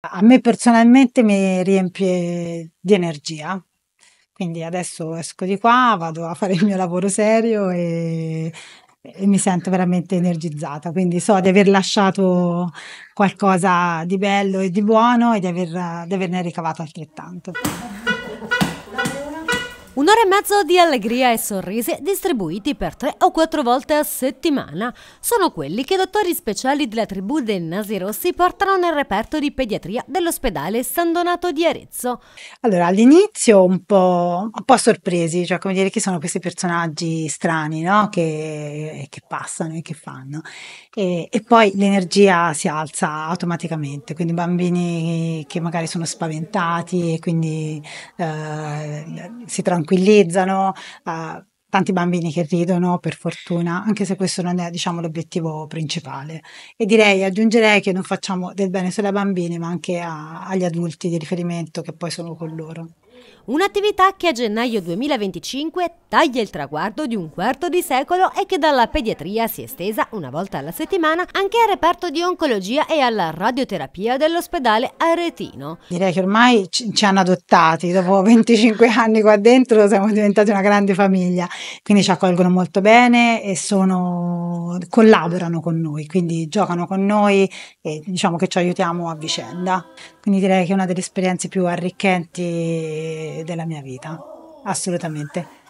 A me personalmente mi riempie di energia. Quindi adesso esco di qua, vado a fare il mio lavoro serio e, e mi sento veramente energizzata. Quindi so di aver lasciato qualcosa di bello e di buono e di, aver, di averne ricavato altrettanto. Un'ora e mezzo di allegria e sorrisi distribuiti per tre o quattro volte a settimana. Sono quelli che i dottori speciali della tribù dei Nasi Rossi portano nel reperto di pediatria dell'ospedale San Donato di Arezzo. Allora, all'inizio un po', un po', sorpresi, cioè come dire chi sono questi personaggi strani no? che, che, passano e che fanno. E, e poi l'energia si alza automaticamente, quindi bambini che magari sono spaventati e quindi eh, si tranquillizzano tranquillizzano, eh, tanti bambini che ridono, per fortuna, anche se questo non è diciamo, l'obiettivo principale. E direi, aggiungerei che non facciamo del bene solo ai bambini, ma anche a, agli adulti di riferimento che poi sono con loro. Un'attività che a gennaio 2025 taglia il traguardo di un quarto di secolo e che dalla pediatria si è estesa una volta alla settimana anche al reparto di oncologia e alla radioterapia dell'ospedale Aretino. Direi che ormai ci, hanno adottati, dopo 25 anni qua dentro siamo diventati una grande famiglia, quindi ci accolgono molto bene e sono, collaborano con noi, quindi giocano con noi e diciamo che ci aiutiamo a vicenda. Quindi direi che è una delle esperienze più arricchenti della mia vita, assolutamente.